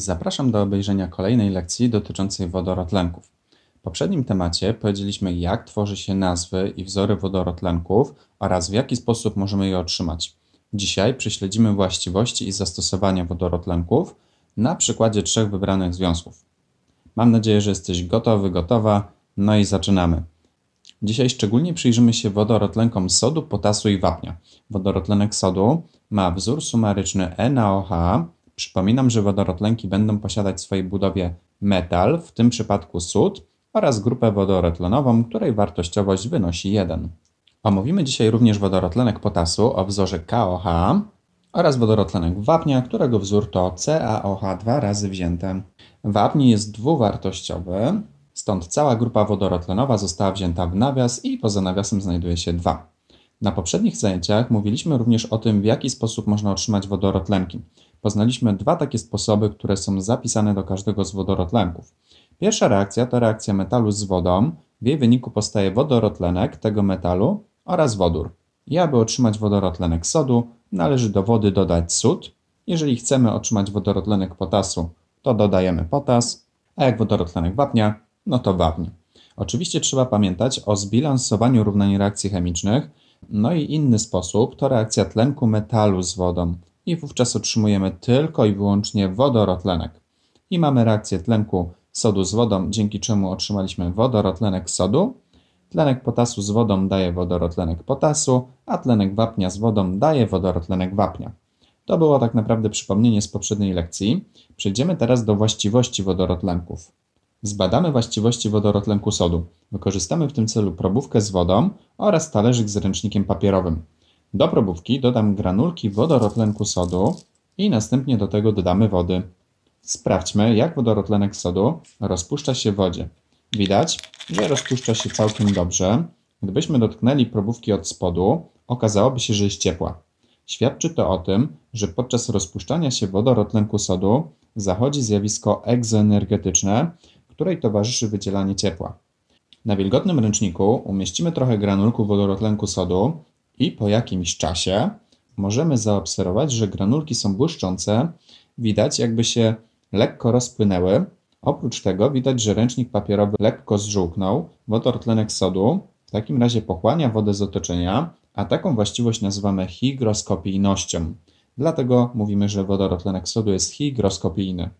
Zapraszam do obejrzenia kolejnej lekcji dotyczącej wodorotlenków. W poprzednim temacie powiedzieliśmy, jak tworzy się nazwy i wzory wodorotlenków oraz w jaki sposób możemy je otrzymać. Dzisiaj prześledzimy właściwości i zastosowania wodorotlenków na przykładzie trzech wybranych związków. Mam nadzieję, że jesteś gotowy, gotowa, no i zaczynamy. Dzisiaj szczególnie przyjrzymy się wodorotlenkom sodu, potasu i wapnia. Wodorotlenek sodu ma wzór sumaryczny NaOH, Przypominam, że wodorotlenki będą posiadać w swojej budowie metal, w tym przypadku sód, oraz grupę wodorotlenową, której wartościowość wynosi 1. Omówimy dzisiaj również wodorotlenek potasu o wzorze KOH oraz wodorotlenek wapnia, którego wzór to CaOH dwa razy wzięte. Wapń jest dwuwartościowy, stąd cała grupa wodorotlenowa została wzięta w nawias i poza nawiasem znajduje się 2. Na poprzednich zajęciach mówiliśmy również o tym, w jaki sposób można otrzymać wodorotlenki poznaliśmy dwa takie sposoby, które są zapisane do każdego z wodorotlenków. Pierwsza reakcja to reakcja metalu z wodą. W jej wyniku powstaje wodorotlenek tego metalu oraz wodór. I aby otrzymać wodorotlenek sodu, należy do wody dodać sód. Jeżeli chcemy otrzymać wodorotlenek potasu, to dodajemy potas, a jak wodorotlenek wapnia, no to wapń. Oczywiście trzeba pamiętać o zbilansowaniu równań reakcji chemicznych. No i inny sposób to reakcja tlenku metalu z wodą i wówczas otrzymujemy tylko i wyłącznie wodorotlenek. I mamy reakcję tlenku sodu z wodą, dzięki czemu otrzymaliśmy wodorotlenek sodu. Tlenek potasu z wodą daje wodorotlenek potasu, a tlenek wapnia z wodą daje wodorotlenek wapnia. To było tak naprawdę przypomnienie z poprzedniej lekcji. Przejdziemy teraz do właściwości wodorotlenków. Zbadamy właściwości wodorotlenku sodu. Wykorzystamy w tym celu probówkę z wodą oraz talerzyk z ręcznikiem papierowym. Do probówki dodam granulki wodorotlenku sodu i następnie do tego dodamy wody. Sprawdźmy, jak wodorotlenek sodu rozpuszcza się w wodzie. Widać, że rozpuszcza się całkiem dobrze. Gdybyśmy dotknęli probówki od spodu, okazałoby się, że jest ciepła. Świadczy to o tym, że podczas rozpuszczania się wodorotlenku sodu zachodzi zjawisko egzoenergetyczne, której towarzyszy wydzielanie ciepła. Na wilgotnym ręczniku umieścimy trochę granulków wodorotlenku sodu i po jakimś czasie możemy zaobserwować, że granulki są błyszczące, widać jakby się lekko rozpłynęły. Oprócz tego widać, że ręcznik papierowy lekko zżółknął, wodortlenek sodu w takim razie pochłania wodę z otoczenia, a taką właściwość nazywamy higroskopijnością. Dlatego mówimy, że wodorotlenek sodu jest higroskopijny.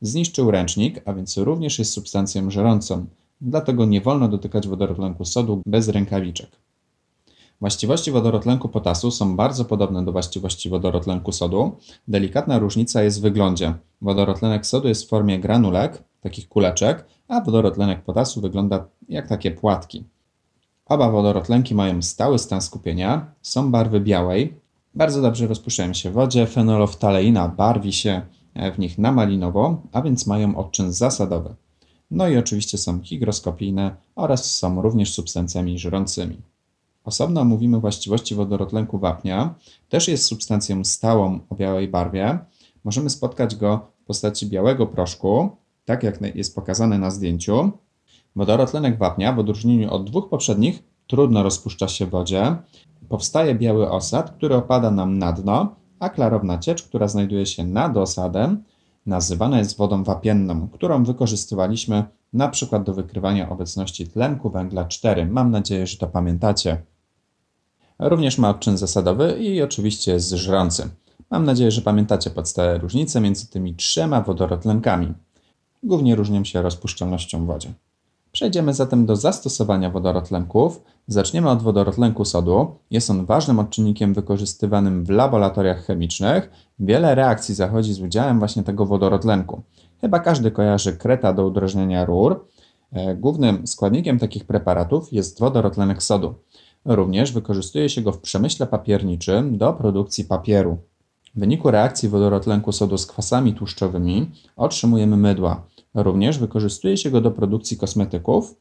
Zniszczył ręcznik, a więc również jest substancją żerącą. Dlatego nie wolno dotykać wodorotlenku sodu bez rękawiczek. Właściwości wodorotlenku potasu są bardzo podobne do właściwości wodorotlenku sodu. Delikatna różnica jest w wyglądzie. Wodorotlenek sodu jest w formie granulek, takich kuleczek, a wodorotlenek potasu wygląda jak takie płatki. Oba wodorotlenki mają stały stan skupienia, są barwy białej, bardzo dobrze rozpuszczają się w wodzie, fenoloftaleina barwi się e, w nich na malinowo, a więc mają odczyn zasadowy. No i oczywiście są higroskopijne oraz są również substancjami żrącymi. Osobno omówimy właściwości wodorotlenku wapnia. Też jest substancją stałą o białej barwie. Możemy spotkać go w postaci białego proszku, tak jak jest pokazane na zdjęciu. Wodorotlenek wapnia w odróżnieniu od dwóch poprzednich trudno rozpuszcza się w wodzie. Powstaje biały osad, który opada nam na dno, a klarowna ciecz, która znajduje się nad osadem, nazywana jest wodą wapienną, którą wykorzystywaliśmy na przykład do wykrywania obecności tlenku węgla 4. Mam nadzieję, że to pamiętacie. Również ma odczyn zasadowy i oczywiście jest żrący. Mam nadzieję, że pamiętacie podstawowe różnice między tymi trzema wodorotlenkami. Głównie różnią się rozpuszczalnością w wodzie. Przejdziemy zatem do zastosowania wodorotlenków. Zaczniemy od wodorotlenku sodu. Jest on ważnym odczynnikiem wykorzystywanym w laboratoriach chemicznych. Wiele reakcji zachodzi z udziałem właśnie tego wodorotlenku. Chyba każdy kojarzy kreta do udrażniania rur. E, głównym składnikiem takich preparatów jest wodorotlenek sodu. Również wykorzystuje się go w przemyśle papierniczym do produkcji papieru. W wyniku reakcji wodorotlenku sodu z kwasami tłuszczowymi otrzymujemy mydła. Również wykorzystuje się go do produkcji kosmetyków,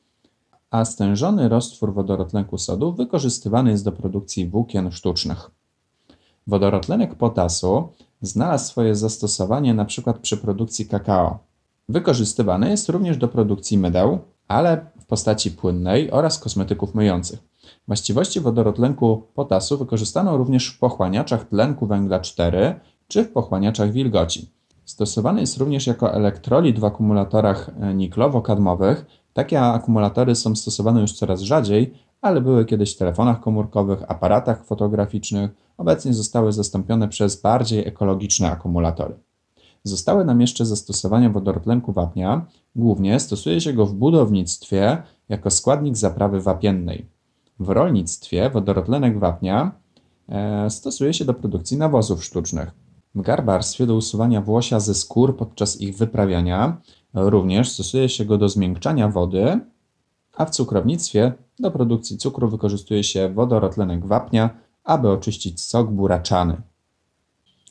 a stężony roztwór wodorotlenku sodu wykorzystywany jest do produkcji włókien sztucznych. Wodorotlenek potasu znalazł swoje zastosowanie np. przy produkcji kakao. Wykorzystywany jest również do produkcji mydeł, ale w postaci płynnej oraz kosmetyków myjących. Właściwości wodorotlenku potasu wykorzystano również w pochłaniaczach tlenku węgla 4 czy w pochłaniaczach wilgoci. Stosowany jest również jako elektrolit w akumulatorach e, niklowo-kadmowych. Takie akumulatory są stosowane już coraz rzadziej, ale były kiedyś w telefonach komórkowych, aparatach fotograficznych, obecnie zostały zastąpione przez bardziej ekologiczne akumulatory. Zostały nam jeszcze zastosowania wodorotlenku wapnia. Głównie stosuje się go w budownictwie jako składnik zaprawy wapiennej. W rolnictwie wodorotlenek wapnia e, stosuje się do produkcji nawozów sztucznych. W garbarstwie do usuwania włosia ze skór podczas ich wyprawiania również stosuje się go do zmiękczania wody, a w cukrownictwie do produkcji cukru wykorzystuje się wodorotlenek wapnia, aby oczyścić sok buraczany.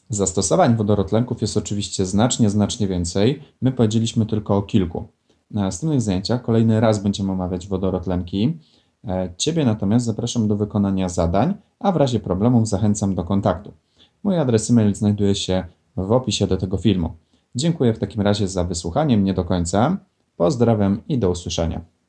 Zastosowań wodorotlenków jest oczywiście znacznie, znacznie więcej. My powiedzieliśmy tylko o kilku. Na następnych zajęciach kolejny raz będziemy omawiać wodorotlenki. E, Ciebie natomiast zapraszam do wykonania zadań, a w razie problemów zachęcam do kontaktu. Mój adres e-mail znajduje się w opisie do tego filmu. Dziękuję w takim razie za wysłuchanie mnie do końca. Pozdrawiam i do usłyszenia.